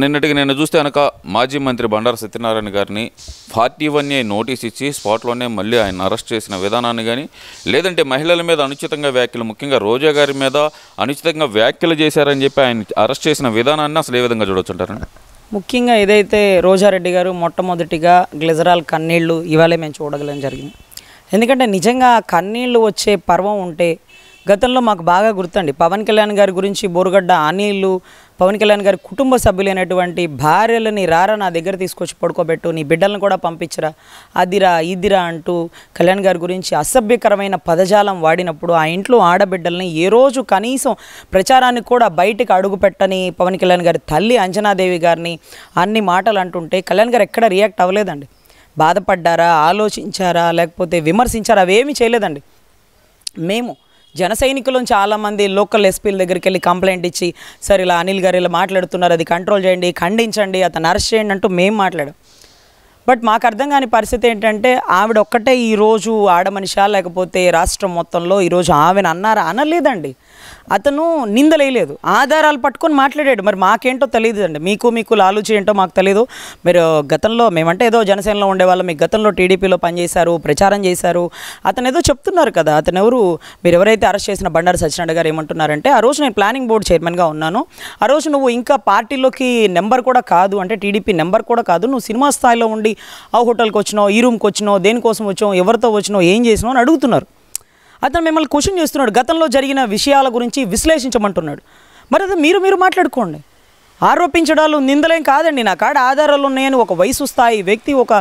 నిన్నటికి నేను చూస్తే కనుక మాజీ మంత్రి బండారు సత్యనారాయణ గారిని ఫార్టీ వన్ ఏ నోటీస్ ఇచ్చి స్పాట్లోనే మళ్ళీ ఆయన అరెస్ట్ చేసిన విధానాన్ని కానీ లేదంటే మహిళల మీద అనుచితంగా వ్యాఖ్యలు ముఖ్యంగా రోజా గారి మీద అనుచితంగా వ్యాఖ్యలు చేశారని చెప్పి ఆయన అరెస్ట్ చేసిన విధానాన్ని అసలు ఏ విధంగా చూడొచ్చుంటారండి ముఖ్యంగా ఏదైతే రోజారెడ్డి గారు మొట్టమొదటిగా గ్లెజరాల్ కన్నీళ్లు ఇవాళే మేము చూడగలం జరిగింది ఎందుకంటే నిజంగా కన్నీళ్లు వచ్చే పర్వం ఉంటే గతంలో మాకు బాగా గుర్తండి పవన్ కళ్యాణ్ గారి గురించి బోరుగడ్డ అనీళ్ళు పవన్ కళ్యాణ్ గారి కుటుంబ సభ్యులైనటువంటి భార్యలని రారా నా దగ్గర తీసుకొచ్చి పడుకోబెట్టు నీ బిడ్డలను కూడా పంపించరా అదిరా ఇదిరా అంటూ కళ్యాణ్ గారి గురించి అసభ్యకరమైన పదజాలం వాడినప్పుడు ఆ ఇంట్లో ఆడబిడ్డల్ని ఏ రోజు కనీసం ప్రచారానికి కూడా బయటకు అడుగుపెట్టని పవన్ కళ్యాణ్ గారి తల్లి అంజనాదేవి గారిని అన్ని మాటలు అంటుంటే కళ్యాణ్ గారు ఎక్కడ రియాక్ట్ అవ్వలేదండి బాధపడ్డారా ఆలోచించారా లేకపోతే విమర్శించారా అవేమీ చేయలేదండి మేము జన సైనికులను చాలామంది లోకల్ ఎస్పీల దగ్గరికి వెళ్ళి కంప్లైంట్ ఇచ్చి సార్ ఇలా అనిల్ గారు ఇలా మాట్లాడుతున్నారు అది కంట్రోల్ చేయండి ఖండించండి అతను అరెస్ట్ చేయండి అంటూ మేము మాట్లాడాం బట్ మాకు అర్థం కాని పరిస్థితి ఏంటంటే ఆవిడ ఒక్కటే ఈరోజు ఆడమనిషా లేకపోతే రాష్ట్రం మొత్తంలో ఈరోజు ఆమెను అన్నారా అనలేదండి అతను నిందలేయలేదు ఆధారాలు పట్టుకొని మాట్లాడాడు మరి మాకేంటో తెలియదు అండి మీకు మీకు ఆలోచన ఏంటో మాకు తెలియదు మీరు గతంలో మేమంటే ఏదో జనసేనలో ఉండేవాళ్ళం మీకు గతంలో టీడీపీలో పనిచేశారు ప్రచారం చేశారు అతను ఏదో చెప్తున్నారు కదా అతను ఎవరు మీరు ఎవరైతే అరెస్ట్ చేసిన బండారు సత్యనారాయణ గారు ఏమంటున్నారంటే ఆ రోజు నేను ప్లానింగ్ బోర్డు చైర్మన్గా ఉన్నాను ఆ రోజు నువ్వు ఇంకా పార్టీలోకి నెంబర్ కూడా కాదు అంటే టీడీపీ నెంబర్ కూడా కాదు నువ్వు సినిమా స్థాయిలో ఉండి ఆ హోటల్కి వచ్చినావు ఈ రూమ్కి వచ్చినావు దేనికోసం వచ్చినాం ఎవరితో వచ్చినావు ఏం చేసినావు అని అడుగుతున్నారు అతను మిమ్మల్ని క్వశ్చన్ చేస్తున్నాడు గతంలో జరిగిన విషయాల గురించి విశ్లేషించమంటున్నాడు మరి అది మీరు మీరు మాట్లాడుకోండి ఆరోపించడాలు నిందలేం కాదండి నా కాడ ఆధారాలు ఉన్నాయని ఒక వయసు స్థాయి వ్యక్తి ఒక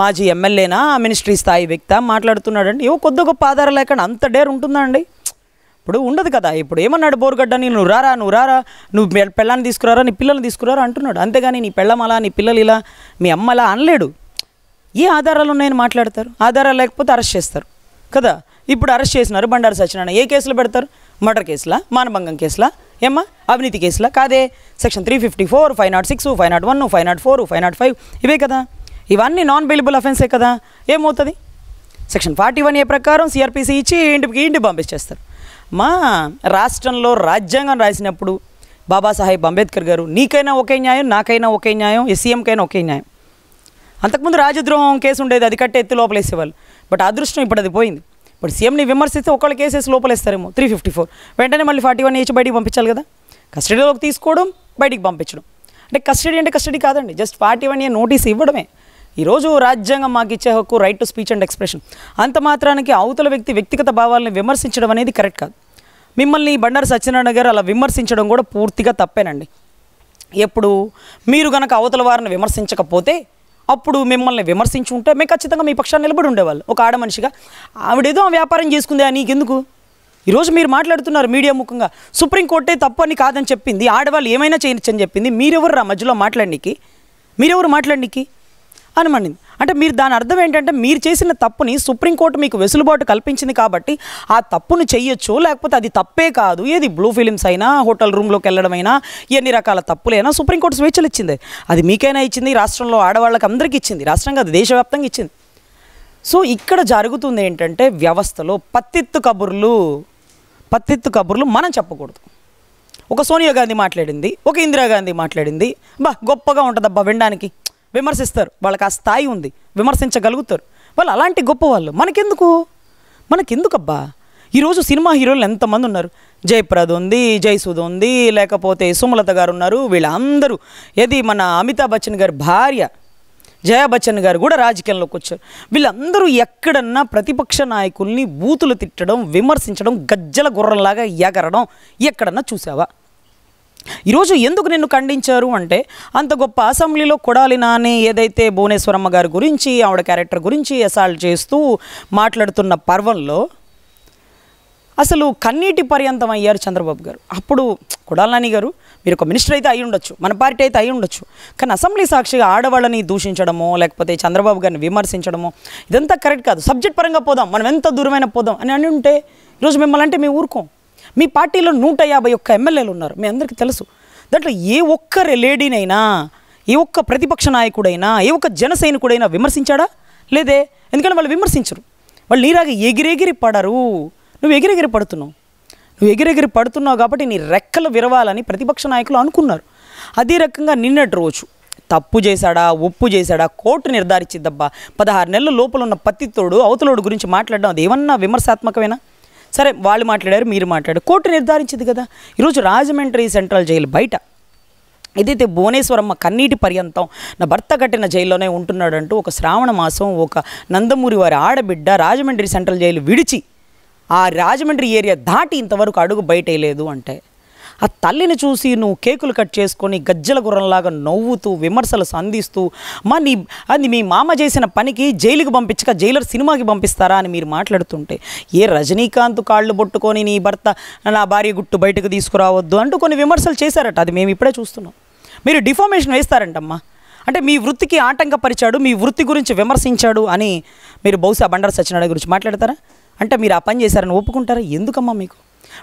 మాజీ ఎమ్మెల్యేనా మినిస్ట్రీ స్థాయి వ్యక్తి మాట్లాడుతున్నాడండి ఏవో కొద్ది గొప్ప ఆధారాలు లేకుండా అంత డేర్ ఉంటుందా అండి ఇప్పుడు ఉండదు కదా ఇప్పుడు ఏమన్నాడు నీ నువ్వు రారా నువ్వు రారా నువ్వు పెళ్ళాన్ని తీసుకురారా నీ పిల్లల్ని తీసుకురారా అంటున్నాడు అంతేగాని నీ పెళ్ళమలా నీ పిల్లలు ఇలా మీ అమ్మ అలా అనలేడు ఏ ఆధారాలు ఉన్నాయని మాట్లాడతారు ఆధారాలు లేకపోతే అరెస్ట్ చేస్తారు కదా ఇప్పుడు అరెస్ట్ చేసినారు బండారు సత్యనారాయణ ఏ కేసులు పెడతారు మర్డర్ కేసులా మానభంగం కేసులా ఏమ్మా అవినీతి కేసులా కాదే section three fifty four five naught six five naught one five naught four five naught five ఇవే కదా ఇవన్నీ నాన్ బెయిలబుల్ అఫెన్సే కదా ఏమవుతుంది సెక్షన్ ఫార్టీ వన్ ఏ ప్రకారం సిఆర్పిసి ఇచ్చి ఇంటికి ఇంటి పంపించేస్తారు మా రాష్ట్రంలో రాజ్యాంగం రాసినప్పుడు బాబాసాహెబ్ అంబేద్కర్ గారు నీకైనా ఒకే న్యాయం నాకైనా ఒకే న్యాయం ఎస్సీఎంకైనా ఒకే న్యాయం అంతకుముందు రాజద్రోహం కేసు ఉండేది అది కట్టే ఎత్తి లోపలేసేవాళ్ళు బట్ అదృష్టం ఇప్పుడు అది పోయింది ఇప్పుడు సీఎంని విమర్శిస్తే ఒకళ్ళు కేసేసి లోపలేస్తారేమో త్రీ ఫిఫ్టీ ఫోర్ వెంటనే మళ్ళీ ఫార్టీ వన్ ఏచి బయటికి పంపించాలి కదా కస్టడీలోకి తీసుకోవడం బయటికి పంపించడం అంటే కస్టడీ అంటే కస్టడీ కాదండి just forty one A notice ఇవ్వడమే ఈరోజు రాజ్యాంగం మాకు ఇచ్చే హక్కు right to speech and expression అంత మాత్రానికి అవతల వ్యక్తి వ్యక్తిగత భావాలను విమర్శించడం అనేది కరెక్ట్ కాదు మిమ్మల్ని బండారు సత్యనారాయణ గారు అలా విమర్శించడం కూడా పూర్తిగా తప్పేనండి ఎప్పుడు మీరు కనుక అవతల వారిని విమర్శించకపోతే అప్పుడు మిమ్మల్ని విమర్శించి ఉంటే మేము ఖచ్చితంగా మీ పక్షాన్ని నిలబడి ఉండేవాళ్ళు ఒక ఆడ మనిషిగా ఆవిడేదో వ్యాపారం చేసుకుందా ఎందుకు ఈరోజు మీరు మాట్లాడుతున్నారు మీడియా ముఖంగా సుప్రీంకోర్టే తప్పు అని కాదని చెప్పింది ఆడవాళ్ళు ఏమైనా చేయొచ్చని చెప్పింది మీరెవరు రా మధ్యలో మాట్లాడడానికి మీరెవరు మాట్లాడడానికి అనమనింది అంటే మీరు దాని అర్థం ఏంటంటే మీరు చేసిన తప్పుని సుప్రీంకోర్టు మీకు వెసులుబాటు కల్పించింది కాబట్టి ఆ తప్పును చెయ్యొచ్చు లేకపోతే అది తప్పే కాదు ఏది బ్లూ ఫిలిమ్స్ అయినా హోటల్ రూమ్లోకి వెళ్ళడమైనా ఎన్ని రకాల తప్పులైనా సుప్రీంకోర్టు స్వేచ్ఛలు ఇచ్చింది అది మీకైనా ఇచ్చింది రాష్ట్రంలో ఆడవాళ్ళకి అందరికీ ఇచ్చింది రాష్ట్రం కాదు దేశవ్యాప్తంగా ఇచ్చింది సో ఇక్కడ జరుగుతుంది ఏంటంటే వ్యవస్థలో పత్తిత్తు కబుర్లు పత్తిత్తు కబుర్లు మనం చెప్పకూడదు ఒక సోనియా గాంధీ మాట్లాడింది ఒక ఇందిరాగాంధీ మాట్లాడింది బా గొప్పగా ఉంటుందబ్బా వినడానికి విమర్శిస్తారు వాళ్ళకి ఆ స్థాయి ఉంది విమర్శించగలుగుతారు వాళ్ళు అలాంటి గొప్పవాళ్ళు మనకెందుకు మనకెందుకబ్బా ఈరోజు సినిమా హీరోలు ఎంతమంది ఉన్నారు జయప్రద్ ఉంది జయసూద్ ఉంది లేకపోతే సుమలత గారు ఉన్నారు వీళ్ళందరూ ఏది మన అమితాబ్ బచ్చన్ గారి భార్య జయా బచ్చన్ గారు కూడా రాజకీయంలోకి వచ్చారు వీళ్ళందరూ ఎక్కడన్నా ప్రతిపక్ష నాయకుల్ని బూతులు తిట్టడం విమర్శించడం గజ్జల గుర్రంలాగా ఎగరడం ఎక్కడన్నా చూసావా ఈరోజు ఎందుకు నిన్ను ఖండించారు అంటే అంత గొప్ప అసెంబ్లీలో కొడాలి నాని ఏదైతే భువనేశ్వరమ్మ గారి గురించి ఆవిడ క్యారెక్టర్ గురించి అసాల్ట్ చేస్తూ మాట్లాడుతున్న పర్వంలో అసలు కన్నీటి పర్యంతం అయ్యారు చంద్రబాబు గారు అప్పుడు కొడాలనాని గారు మీరు ఒక మినిస్టర్ అయితే అయి ఉండొచ్చు మన పార్టీ అయితే అయి ఉండొచ్చు కానీ అసెంబ్లీ సాక్షిగా ఆడవాళ్ళని దూషించడమో లేకపోతే చంద్రబాబు గారిని విమర్శించడమో ఇదంతా కరెక్ట్ కాదు సబ్జెక్ట్ పరంగా పోదాం మనం ఎంత దూరమైన పోదాం అని అని ఉంటే ఈరోజు మిమ్మల్ని అంటే మేము ఊరుకోం మీ పార్టీలో నూట యాభై ఒక్క ఎమ్మెల్యేలు ఉన్నారు మీ అందరికీ తెలుసు దాంట్లో ఏ ఒక్క లేడీనైనా ఏ ఒక్క ప్రతిపక్ష నాయకుడైనా ఏ ఒక్క జన సైనికుడైనా విమర్శించాడా లేదే ఎందుకంటే వాళ్ళు విమర్శించరు వాళ్ళు నీరాగా ఎగిరెగిరి పడరు నువ్వు ఎగిరెగిరి పడుతున్నావు నువ్వు ఎగిరెగిరి పడుతున్నావు కాబట్టి నీ రెక్కలు విరవాలని ప్రతిపక్ష నాయకులు అనుకున్నారు అదే రకంగా నిన్నటి రోజు తప్పు చేశాడా ఒప్పు చేశాడా కోర్టు నిర్ధారించిద్దబ్బా పదహారు నెలల లోపల ఉన్న పత్తితోడు అవతలోడు గురించి మాట్లాడడం అది ఏమన్నా విమర్శాత్మకమేనా సరే వాళ్ళు మాట్లాడారు మీరు మాట్లాడారు కోర్టు నిర్ధారించింది కదా ఈరోజు రాజమండ్రి సెంట్రల్ జైలు బయట ఏదైతే భువనేశ్వరమ్మ కన్నీటి పర్యంతం నా భర్త కట్టిన జైల్లోనే ఉంటున్నాడంటూ ఒక శ్రావణ మాసం ఒక నందమూరి వారి ఆడబిడ్డ రాజమండ్రి సెంట్రల్ జైలు విడిచి ఆ రాజమండ్రి ఏరియా దాటి ఇంతవరకు అడుగు బయట లేదు అంటే ఆ తల్లిని చూసి నువ్వు కేకులు కట్ చేసుకొని గజ్జల గుర్రంలాగా నవ్వుతూ విమర్శలు సంధిస్తూ మా నీ అది మీ మామ చేసిన పనికి జైలుకి పంపించక జైలర్ సినిమాకి పంపిస్తారా అని మీరు మాట్లాడుతుంటే ఏ రజనీకాంత్ కాళ్ళు పొట్టుకొని నీ భర్త నా భార్య గుట్టు బయటకు తీసుకురావద్దు అంటూ కొన్ని విమర్శలు చేశారట అది మేము ఇప్పుడే చూస్తున్నాం మీరు డిఫామేషన్ వేస్తారంటమ్మా అంటే మీ వృత్తికి ఆటంకపరిచాడు మీ వృత్తి గురించి విమర్శించాడు అని మీరు బహుశా బండారు సత్యనారాయణ గురించి మాట్లాడతారా అంటే మీరు ఆ పని చేశారని ఒప్పుకుంటారా ఎందుకమ్మా మీకు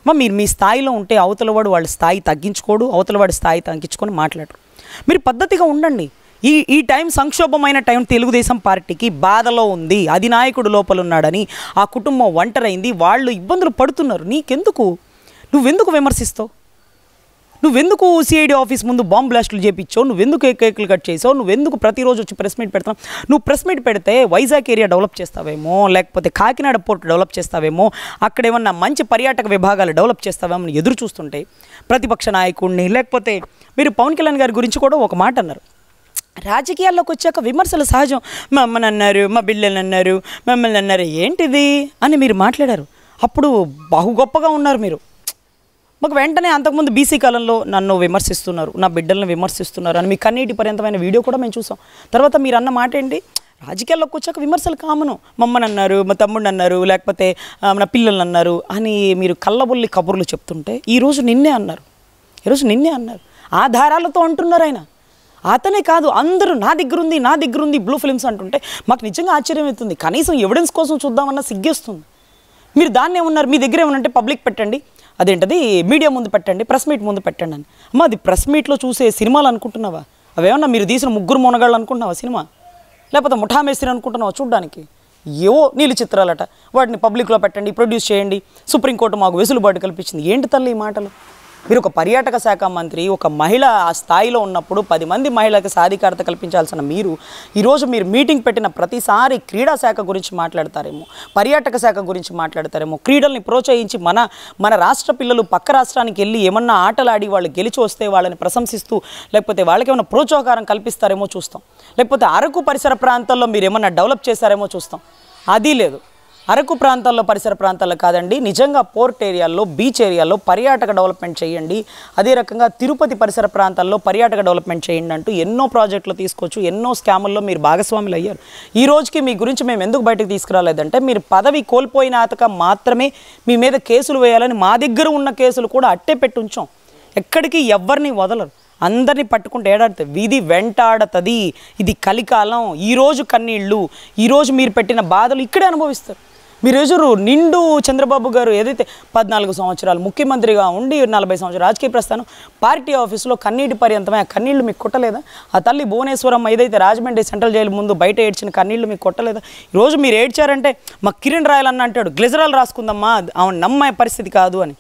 మా మీరు మీ స్థాయిలో ఉంటే అవతలవాడు వాళ్ళ స్థాయి తగ్గించుకోడు అవతలవాడి స్థాయి తగ్గించుకొని మాట్లాడు మీరు పద్ధతిగా ఉండండి ఈ ఈ టైం సంక్షోభమైన టైం తెలుగుదేశం పార్టీకి బాధలో ఉంది అధినాయకుడు లోపలున్నాడని ఆ కుటుంబం ఒంటరైంది వాళ్ళు ఇబ్బందులు పడుతున్నారు నీకెందుకు నువ్వెందుకు విమర్శిస్తావు నువ్వెందుకు సిఐడి ఆఫీస్ ముందు బాంబ్ బ్లాస్టులు చేపించావు నువ్వెందుకు కేకులు కట్ చేసావు నువ్వెందుకు ప్రతిరోజు వచ్చి ప్రెస్ మీట్ పెడతావు నువ్వు ప్రెస్ మీట్ పెడితే వైజాగ్ ఏరియా డెవలప్ చేస్తావేమో లేకపోతే కాకినాడ పోర్ట్ డెవలప్ చేస్తావేమో అక్కడ ఏమన్నా మంచి పర్యాటక విభాగాలు డెవలప్ చేస్తావేమో అని ఎదురు చూస్తుంటే ప్రతిపక్ష నాయకుడిని లేకపోతే మీరు పవన్ కళ్యాణ్ గారి గురించి కూడా ఒక మాట అన్నారు రాజకీయాల్లోకి వచ్చాక విమర్శలు సహజం మా అమ్మని అన్నారు మా బిల్లని అన్నారు మమ్మల్ని అన్నారు ఏంటిది అని మీరు మాట్లాడారు అప్పుడు బహు గొప్పగా ఉన్నారు మీరు మాకు వెంటనే అంతకుముందు బీసీ కాలంలో నన్ను విమర్శిస్తున్నారు నా బిడ్డలను విమర్శిస్తున్నారు అని మీ కన్నీటి పర్యంతమైన వీడియో కూడా మేము చూసాం తర్వాత మీరు అన్న మాట ఏంటి రాజకీయాల్లోకి వచ్చాక విమర్శలు కామను మమ్మని అన్నారు మా తమ్ముడిని అన్నారు లేకపోతే మన పిల్లల్ని అన్నారు అని మీరు కళ్ళబొల్లి కబుర్లు చెప్తుంటే ఈరోజు నిన్నే అన్నారు ఈరోజు నిన్నే అన్నారు ఆధారాలతో అంటున్నారు ఆయన అతనే కాదు అందరూ నా దగ్గర ఉంది నా దగ్గర ఉంది బ్లూ ఫిల్మ్స్ అంటుంటే మాకు నిజంగా ఆశ్చర్యం అవుతుంది కనీసం ఎవిడెన్స్ కోసం చూద్దామన్నా సిగ్గేస్తుంది మీరు దాన్నే ఉన్నారు మీ దగ్గర ఏమన్నంటే పబ్లిక్ పెట్టండి అదేంటది మీడియా ముందు పెట్టండి ప్రెస్ మీట్ ముందు పెట్టండి అని అమ్మా అది ప్రెస్ మీట్లో చూసే సినిమాలు అనుకుంటున్నావా అవేమన్నా మీరు తీసిన ముగ్గురు మునగాళ్ళు అనుకుంటున్నావా సినిమా లేకపోతే ముఠా అనుకుంటున్నావా చూడడానికి ఏవో నీళ్ళు చిత్రాలట వాటిని పబ్లిక్లో పెట్టండి ప్రొడ్యూస్ చేయండి సుప్రీంకోర్టు మాకు వెసులుబాటు కల్పించింది ఏంటి తల్లి ఈ మాటలు మీరు ఒక పర్యాటక శాఖ మంత్రి ఒక మహిళ ఆ స్థాయిలో ఉన్నప్పుడు పది మంది మహిళలకు సాధికారత కల్పించాల్సిన మీరు ఈరోజు మీరు మీటింగ్ పెట్టిన ప్రతిసారి క్రీడా శాఖ గురించి మాట్లాడతారేమో పర్యాటక శాఖ గురించి మాట్లాడతారేమో క్రీడల్ని ప్రోత్సహించి మన మన రాష్ట్ర పిల్లలు పక్క రాష్ట్రానికి వెళ్ళి ఏమన్నా ఆటలాడి వాళ్ళు గెలిచి వస్తే వాళ్ళని ప్రశంసిస్తూ లేకపోతే వాళ్ళకి ఏమైనా ప్రోత్సాహకారం కల్పిస్తారేమో చూస్తాం లేకపోతే అరకు పరిసర ప్రాంతాల్లో మీరు ఏమన్నా డెవలప్ చేశారేమో చూస్తాం అది లేదు అరకు ప్రాంతాల్లో పరిసర ప్రాంతాల్లో కాదండి నిజంగా పోర్ట్ ఏరియాల్లో బీచ్ ఏరియాల్లో పర్యాటక డెవలప్మెంట్ చేయండి అదే రకంగా తిరుపతి పరిసర ప్రాంతాల్లో పర్యాటక డెవలప్మెంట్ చేయండి అంటూ ఎన్నో ప్రాజెక్టులు తీసుకోవచ్చు ఎన్నో స్కాముల్లో మీరు భాగస్వాములు అయ్యారు ఈ రోజుకి మీ గురించి మేము ఎందుకు బయటకు తీసుకురాలేదంటే మీరు పదవి అతక మాత్రమే మీ మీద కేసులు వేయాలని మా దగ్గర ఉన్న కేసులు కూడా అట్టే పెట్టి ఉంచాం ఎక్కడికి ఎవరిని వదలరు అందరినీ పట్టుకుంటే ఏడాడుతుంది వీధి వెంటాడుతుంది ఇది కలికాలం ఈరోజు కన్నీళ్ళు ఈరోజు మీరు పెట్టిన బాధలు ఇక్కడే అనుభవిస్తారు మీరు ఎదురు నిండు చంద్రబాబు గారు ఏదైతే పద్నాలుగు సంవత్సరాలు ముఖ్యమంత్రిగా ఉండి నలభై సంవత్సరాలు రాజకీయ ప్రస్థానం పార్టీ ఆఫీసులో కన్నీటి పర్యంతమే ఆ కన్నీళ్లు మీకు కొట్టలేదా ఆ తల్లి భువనేశ్వరం ఏదైతే రాజమండ్రి సెంట్రల్ జైలు ముందు బయట ఏడ్చిన కన్నీళ్లు మీకు కొట్టలేదా ఈరోజు మీరు ఏడ్చారంటే మా కిరణ్ రాయాలన్న అంటాడు గ్లెజరాలు రాసుకుందామా ఆమె నమ్మే పరిస్థితి కాదు అని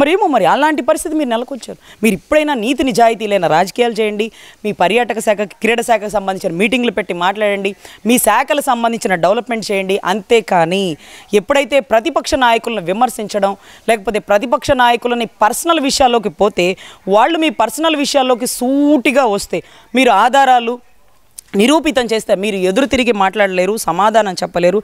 మరేమో మరి అలాంటి పరిస్థితి మీరు నెలకొచ్చారు మీరు ఇప్పుడైనా నీతి నిజాయితీ లేని రాజకీయాలు చేయండి మీ పర్యాటక శాఖ క్రీడా శాఖకు సంబంధించిన మీటింగ్లు పెట్టి మాట్లాడండి మీ శాఖలకు సంబంధించిన డెవలప్మెంట్ చేయండి అంతేకాని ఎప్పుడైతే ప్రతిపక్ష నాయకులను విమర్శించడం లేకపోతే ప్రతిపక్ష నాయకులని పర్సనల్ విషయాల్లోకి పోతే వాళ్ళు మీ పర్సనల్ విషయాల్లోకి సూటిగా వస్తే మీరు ఆధారాలు నిరూపితం చేస్తే మీరు ఎదురు తిరిగి మాట్లాడలేరు సమాధానం చెప్పలేరు